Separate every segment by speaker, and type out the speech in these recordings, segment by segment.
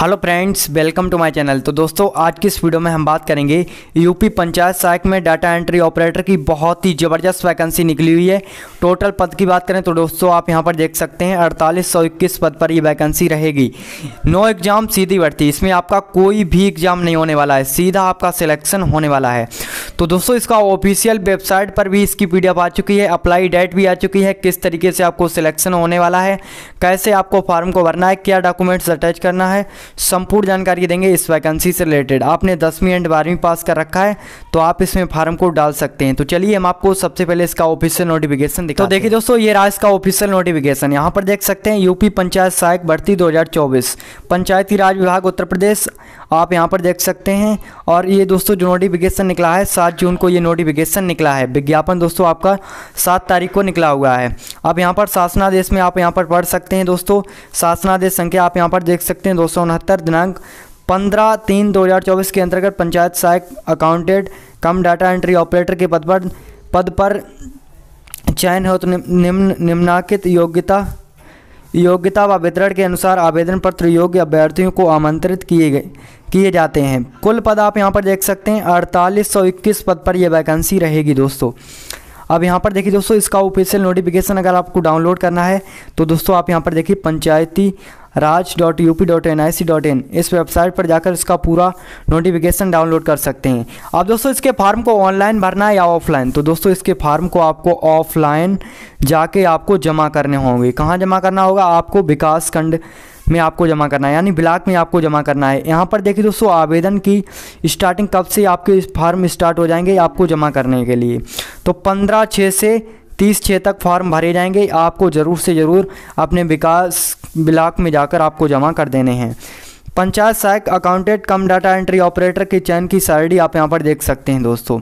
Speaker 1: hello friends welcome to my channel तो दोस्तों आज की इस वीडियो में हम बात करेंगे यूपी पंचायत सहायक में डाटा एंट्री ऑपरेटर की बहुत ही ज़बरदस्त वैकेंसी निकली हुई है टोटल पद की बात करें तो दोस्तों आप यहां पर देख सकते हैं अड़तालीस सौ इक्कीस पद पर ये वैकेंसी रहेगी नो एग्ज़ाम सीधी भर्ती इसमें आपका कोई भी एग्ज़ाम नहीं होने वाला है सीधा आपका सिलेक्शन होने वाला है तो दोस्तों इसका ऑफिशियल वेबसाइट पर भी इसकी पीडीएफ आ चुकी है अप्लाई डेट भी आ चुकी है किस तरीके से आपको सिलेक्शन होने वाला है कैसे आपको फॉर्म को भरना है क्या डॉक्यूमेंट्स अटैच करना है संपूर्ण जानकारी देंगे इस वैकेंसी से रिलेटेड आपने दसवीं एंड बारहवीं पास कर रखा है तो आप इसमें फार्म को डाल सकते हैं तो चलिए हम आपको सबसे पहले इसका ऑफिशियल नोटिफिकेशन दिखा तो देखिए दोस्तों ये रहा इसका ऑफिशियल नोटिफिकेशन यहाँ पर देख सकते हैं यूपी पंचायत सहायक भर्ती दो पंचायती राज विभाग उत्तर प्रदेश आप यहाँ पर देख सकते हैं और ये दोस्तों जो नोटिफिकेशन निकला है सात जून को ये नोटिफिकेशन निकला है विज्ञापन दोस्तों आपका सात तारीख को निकला हुआ है अब यहाँ पर शासनादेश में आप यहाँ पर पढ़ सकते हैं दोस्तों शासनादेश संख्या आप यहाँ पर देख सकते हैं दो दिनांक पंद्रह तीन दो के अंतर्गत पंचायत सहायक accounted cum data entry operator के पद पर पद पर चयन हो तो निम्न निम्नाकित योग्यता योग्यता व वितरण के अनुसार आवेदन पत्र योग्य अभ्यर्थियों को आमंत्रित किए गए किए जाते हैं कुल पद आप यहाँ पर देख सकते हैं अड़तालीस सौ इक्कीस पद पर यह वैकेंसी रहेगी दोस्तों अब यहाँ पर देखिए दोस्तों इसका ऑफिशियल नोटिफिकेशन अगर आपको डाउनलोड करना है तो दोस्तों आप यहाँ पर देखिए panchayati raj dot U P dot N I C dot in इस वेबसाइट पर जाकर इसका पूरा नोटिफिकेशन डाउनलोड कर सकते हैं अब दोस्तों इसके फार्म को ऑनलाइन भरना है या ऑफलाइन तो दोस्तों इसके फार्म को आपको ऑफलाइन जाके आपको जमा करने होंगे कहाँ जमा करना होगा आपको विकासखंड में आपको जमा करना है यानी ब्लॉक में आपको जमा करना है यहाँ पर देखिए दोस्तों आवेदन की स्टार्टिंग कब से आपके फार्म स्टार्ट हो जाएंगे आपको जमा करने के लिए तो पंद्रह छः से तीस छः तक फॉर्म भरे जाएंगे आपको ज़रूर से ज़रूर अपने विकास ब्लाक में जाकर आपको जमा कर देने हैं पंचायत सहायक accountant cum data entry operator के चयन की सैलरी आप यहाँ पर देख सकते हैं दोस्तों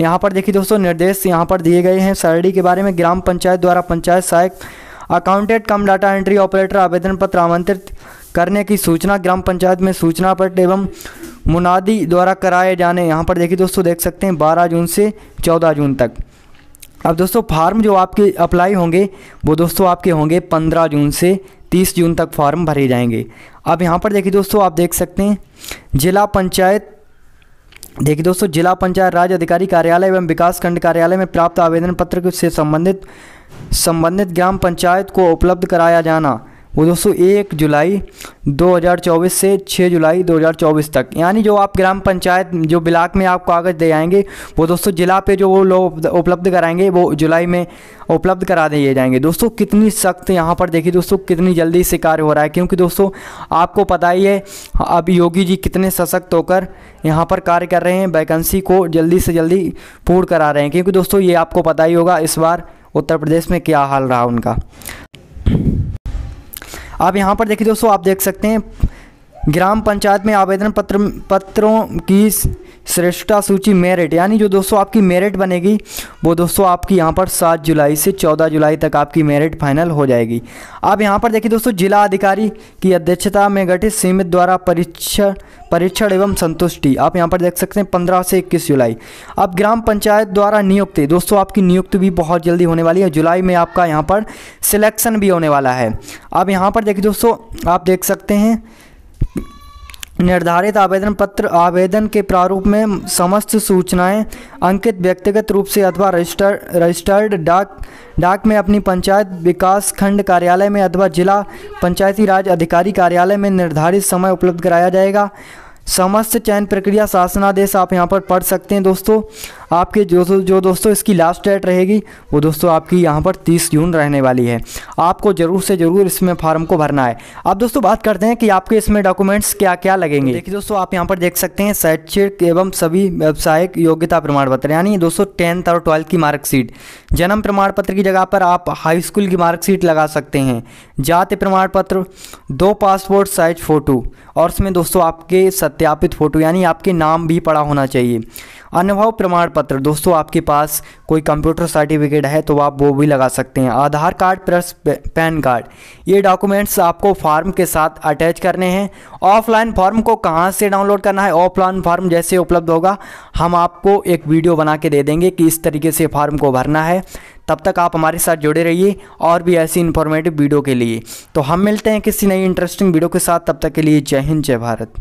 Speaker 1: यहाँ पर देखिए दोस्तों निर्देश यहाँ पर दिए गए हैं सैलरी के बारे में ग्राम पंचायत द्वारा पंचायत सहायक accountant cum data entry operator आवेदन पत्र आमंत्रित करने की सूचना ग्राम पंचायत में सूचना पत्र एवं मुनादी द्वारा कराए जाने यहाँ पर देखिए दोस्तों देख सकते हैं बारह जून से चौदह जून तक अब दोस्तों फार्म जो आपके अप्लाई होंगे वो दोस्तों आपके होंगे पंद्रह जून से तीस जून तक फार्म भरे जाएंगे अब यहाँ पर देखिए दोस्तों आप देख सकते हैं जिला पंचायत देखिए दोस्तों जिला पंचायत राज्य अधिकारी कार्यालय एवं विकास खंड कार्यालय में प्राप्त आवेदन पत्र से संबंधित संबंधित ग्राम पंचायत को उपलब्ध कराया जाना वो दोस्तों एक जुलाई 2024 से 6 जुलाई 2024 तक यानी जो आप ग्राम पंचायत जो ब्लाक में आप कागज़ दे आएंगे वो दोस्तों ज़िला पे जो वो लोग उपलब्ध कराएंगे वो जुलाई में उपलब्ध करा दिए जाएंगे दोस्तों कितनी सख्त यहाँ पर देखिए दोस्तों कितनी जल्दी से कार्य हो रहा है क्योंकि दोस्तों आपको पता ही है अब योगी जी कितने सशक्त होकर यहाँ पर कार्य कर रहे हैं वैकेंसी को जल्दी से जल्दी पूर्ण करा रहे हैं क्योंकि दोस्तों ये आपको पता ही होगा इस बार उत्तर प्रदेश में क्या हाल रहा उनका आप यहाँ पर देखिए दोस्तों आप देख सकते हैं ग्राम पंचायत में आवेदन पत्र पत्रों की श्रेष्ठता सूची मेरिट यानी जो दोस्तों आपकी मेरिट बनेगी वो दोस्तों आपकी यहाँ पर सात जुलाई से चौदह जुलाई तक आपकी मेरिट फाइनल हो जाएगी अब यहाँ पर देखिए दोस्तों जिला अधिकारी की अध्यक्षता में गठित सीमित द्वारा परीक्षण परीक्षण एवं संतुष्टि आप यहाँ पर देख सकते हैं पंद्रह से इक्कीस जुलाई अब ग्राम पंचायत द्वारा नियुक्ति दोस्तों आपकी नियुक्ति भी बहुत जल्दी होने वाली है जुलाई में आपका यहाँ पर सिलेक्शन भी होने वाला है अब यहाँ पर देखिए दोस्तों आप देख सकते हैं निर्धारित आवेदन पत्र आवेदन के प्रारूप में समस्त सूचनाएं अंकित व्यक्तिगत रूप से अथवा रजिस्टर रजिस्टर्ड डाक डाक में अपनी पंचायत विकास खंड कार्यालय में अथवा जिला पंचायती राज अधिकारी कार्यालय में निर्धारित समय उपलब्ध कराया जाएगा समस्त चयन प्रक्रिया शासनादेश आप यहाँ पर पढ़ सकते हैं दोस्तों आपके जो जो दोस्तों इसकी लास्ट डेट रहेगी वो दोस्तों आपकी यहाँ पर 30 जून रहने वाली है आपको ज़रूर से ज़रूर इसमें फॉर्म को भरना है अब दोस्तों बात करते हैं कि आपके इसमें डॉक्यूमेंट्स क्या क्या लगेंगे तो देखिए दोस्तों आप यहाँ पर देख सकते हैं शैक्षिक एवं सभी व्यावसायिक योग्यता प्रमाण पत्र यानी दोस्तों टेंथ और ट्वेल्थ की मार्कशीट जन्म प्रमाण पत्र की जगह पर आप हाई स्कूल की मार्कशीट लगा सकते हैं जाति प्रमाण पत्र दो पासपोर्ट साइज फ़ोटो और उसमें दोस्तों आपके सत्यापित फ़ोटो यानी आपके नाम भी पड़ा होना चाहिए अनुभव प्रमाण पत्र दोस्तों आपके पास कोई कंप्यूटर सर्टिफिकेट है तो आप वो भी लगा सकते हैं Aadhaar card plus PAN card ये डॉक्यूमेंट्स आपको फॉर्म के साथ अटैच करने हैं ऑफलाइन फॉर्म को कहाँ से डाउनलोड करना है ऑफलाइन फॉर्म जैसे उपलब्ध होगा हम आपको एक वीडियो बना के दे देंगे कि इस तरीके से फॉर्म को भरना है तब तक आप हमारे साथ जुड़े रहिए और भी ऐसी इन्फॉर्मेटिव वीडियो के लिए तो हम मिलते हैं किसी नई इंटरेस्टिंग वीडियो के साथ तब तक के लिए जय हिंद जय भारत